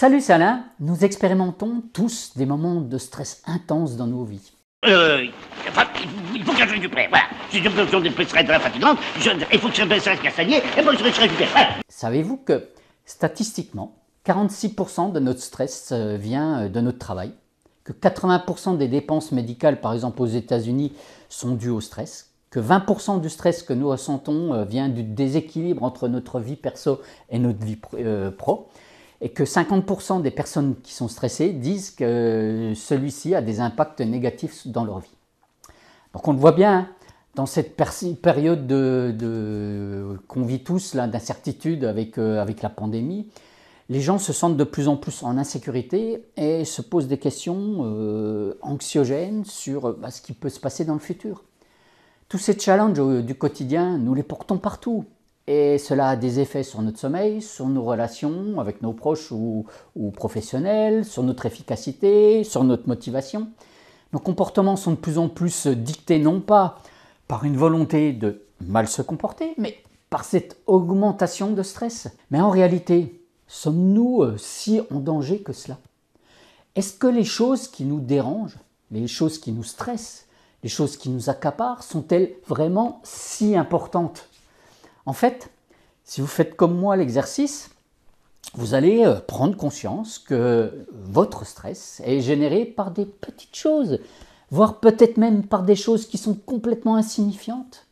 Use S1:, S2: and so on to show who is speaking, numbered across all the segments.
S1: Salut Salin, nous expérimentons tous des moments de stress intense dans nos vies. Euh, il faut que je récupère, voilà. Si je de la fatigante, il faut que je et je récupère. Savez-vous que, statistiquement, 46% de notre stress euh, vient euh, de notre travail, que 80% des dépenses médicales, par exemple aux États-Unis, sont dues au stress, que 20% du stress que nous ressentons euh, vient du déséquilibre entre notre vie perso et notre vie pro et que 50% des personnes qui sont stressées disent que celui-ci a des impacts négatifs dans leur vie. Donc on le voit bien, hein, dans cette période de, qu'on vit tous, d'incertitude avec, euh, avec la pandémie, les gens se sentent de plus en plus en insécurité et se posent des questions euh, anxiogènes sur euh, bah, ce qui peut se passer dans le futur. Tous ces challenges du quotidien, nous les portons partout. Et cela a des effets sur notre sommeil, sur nos relations avec nos proches ou, professionnels, sur notre efficacité, sur notre motivation. Nos comportements sont de plus en plus dictés non pas par une volonté de mal se comporter, mais par cette augmentation de stress. Mais en réalité, sommes-nous euh, si en danger que cela Est-ce que les choses qui nous dérangent, les choses qui nous stressent, les choses qui nous accaparent, sont-elles vraiment si importantes en fait, si vous faites comme moi l'exercice, vous allez euh, prendre conscience que votre stress est généré par des petites choses, voire peut-être même par des choses qui sont complètement insignifiantes.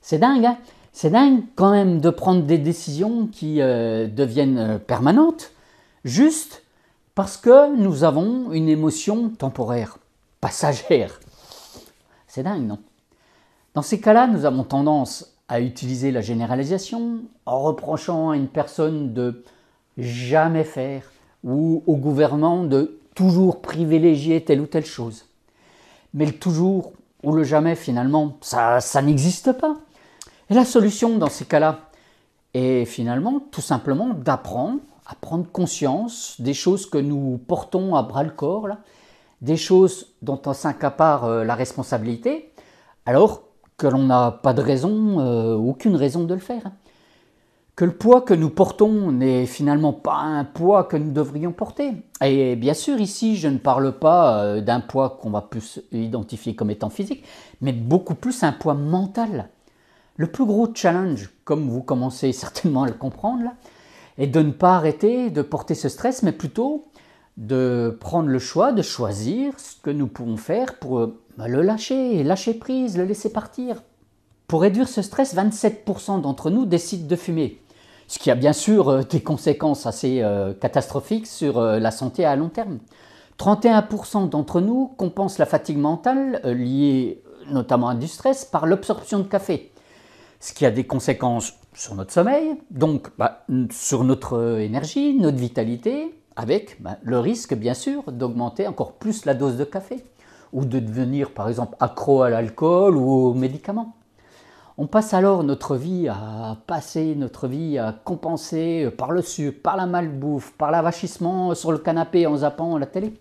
S1: C'est dingue, hein c'est dingue quand même de prendre des décisions qui euh, deviennent euh, permanentes, juste parce que nous avons une émotion temporaire, passagère. C'est dingue, non Dans ces cas-là, nous avons tendance à utiliser la généralisation en reprochant à une personne de jamais faire ou au gouvernement de toujours privilégier telle ou telle chose. Mais le toujours ou le jamais, finalement, ça, ça n'existe pas. Et la solution dans ces cas-là est finalement tout simplement d'apprendre, à prendre conscience des choses que nous portons à bras le corps, des choses dont on s'incapare euh, la responsabilité, alors que l'on n'a pas de raison, euh, aucune raison de le faire. Que le poids que nous portons n'est finalement pas un poids que nous devrions porter. Et bien sûr, ici, je ne parle pas euh, d'un poids qu'on va plus identifier comme étant physique, mais beaucoup plus un poids mental. Le plus gros challenge, comme vous commencez certainement à le comprendre, est de ne pas arrêter de porter ce stress, mais plutôt de prendre le choix, de choisir ce que nous pouvons faire pour euh, bah, le lâcher, lâcher prise, le laisser partir. Pour réduire ce stress, 27% d'entre nous décident de fumer, ce qui a bien sûr euh, des conséquences assez euh, catastrophiques sur la santé à long terme. 31% d'entre nous compensent la fatigue mentale liée notamment à du stress par l'absorption de café, ce qui a des conséquences sur notre sommeil, donc bah, sur notre énergie, notre vitalité, avec ben, le risque, bien sûr, d'augmenter encore plus la dose de café ou de devenir, par exemple, accro à l'alcool ou aux médicaments. On passe alors notre vie à passer notre vie à compenser par le sucre, par la malbouffe, par l'avachissement sur le canapé en zappant la télé.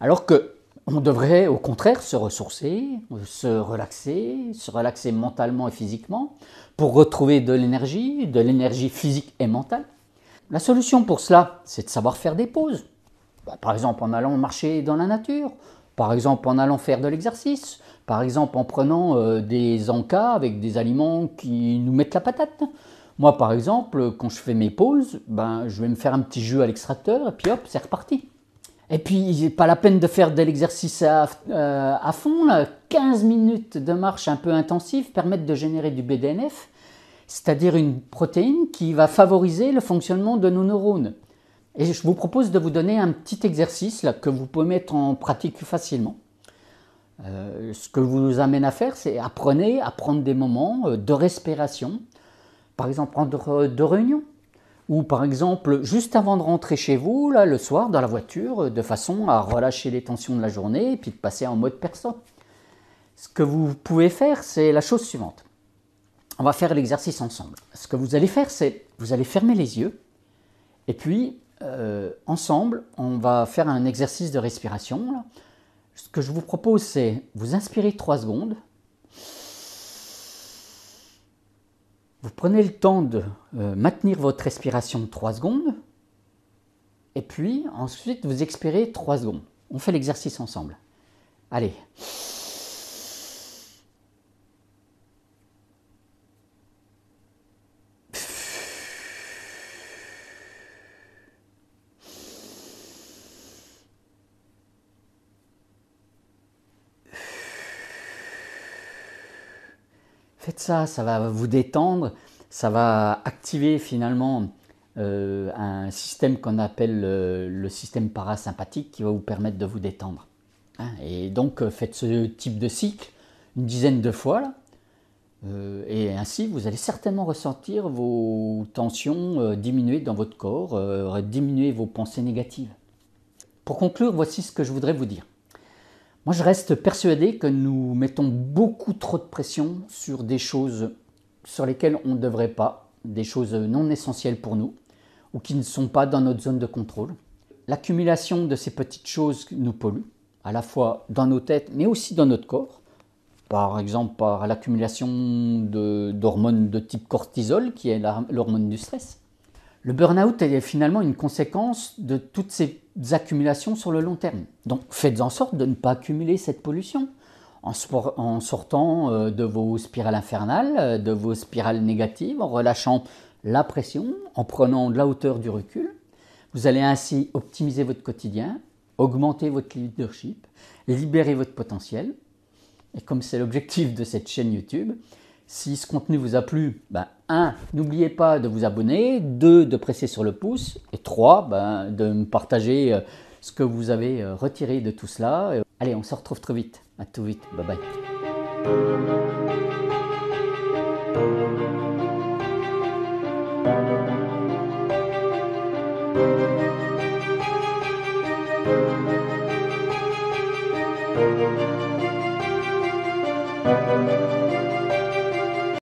S1: Alors que on devrait au contraire se ressourcer, se relaxer, se relaxer mentalement et physiquement pour retrouver de l'énergie, de l'énergie physique et mentale. La solution pour cela, c'est de savoir faire des pauses. Bah, par exemple en allant marcher dans la nature, par exemple en allant faire de l'exercice, par exemple en prenant euh, des encas avec des aliments qui nous mettent la patate. Moi par exemple, quand je fais mes pauses, ben, je vais me faire un petit jeu à l'extracteur et puis hop, c'est reparti. Et puis, il pas la peine de faire de l'exercice à, euh, fond. 15 minutes de marche un peu intensive permettent de générer du BDNF c'est-à-dire une protéine qui va favoriser le fonctionnement de nos neurones. Et je vous propose de vous donner un petit exercice que vous pouvez mettre en pratique facilement. Euh, ce que je vous amène à faire, c'est apprenez à prendre des moments euh, de respiration, par exemple prendre euh, deux réunions, ou par exemple juste avant de rentrer chez vous, là, le soir, dans la voiture, de façon à relâcher les tensions de la journée et puis de passer en mode perso. Ce que vous pouvez faire, c'est la chose suivante. On va faire l'exercice ensemble. Ce que vous allez faire, c'est vous allez fermer les yeux et puis euh, ensemble, on va faire un exercice de respiration. Ce que je vous propose, c'est vous inspirez 3 secondes. Vous prenez le temps de euh, maintenir votre respiration 3 secondes. Et puis ensuite, vous expirez 3 secondes. On fait l'exercice ensemble. Allez. faites ça, ça va vous détendre, ça va activer finalement euh, un système qu'on appelle euh, le, système parasympathique qui va vous permettre de vous détendre. Hein, et donc euh, faites ce type de cycle une dizaine de fois, et ainsi vous allez certainement ressentir vos tensions diminuer dans votre corps, diminuer vos pensées négatives. Pour conclure, voici ce que je voudrais vous dire. Moi, je reste persuadé que nous mettons beaucoup trop de pression sur des choses sur lesquelles on ne devrait pas, des choses non essentielles pour nous, ou qui ne sont pas dans notre zone de contrôle. L'accumulation de ces petites choses nous pollue, à la fois dans nos têtes, mais aussi dans notre corps. Par exemple, par l'accumulation d'hormones de, de type cortisol, qui est l'hormone du stress. Le burn-out est finalement une conséquence de toutes ces accumulations sur le long terme. Mm. Donc faites en sorte de ne pas accumuler cette pollution en, sortant euh, de vos spirales infernales, euh, de vos spirales négatives, en relâchant la pression, en prenant de la hauteur du recul. Vous allez ainsi optimiser votre quotidien, augmenter votre leadership, libérer votre potentiel. Et comme c'est l'objectif de cette chaîne YouTube, si ce contenu vous a plu, ben, 1. N'oubliez pas de vous abonner, 2. De presser sur le pouce, et 3. Ben, de me partager euh, ce que vous avez euh, retiré de tout cela. Allez, on se retrouve très vite. À tout vite. Bye bye.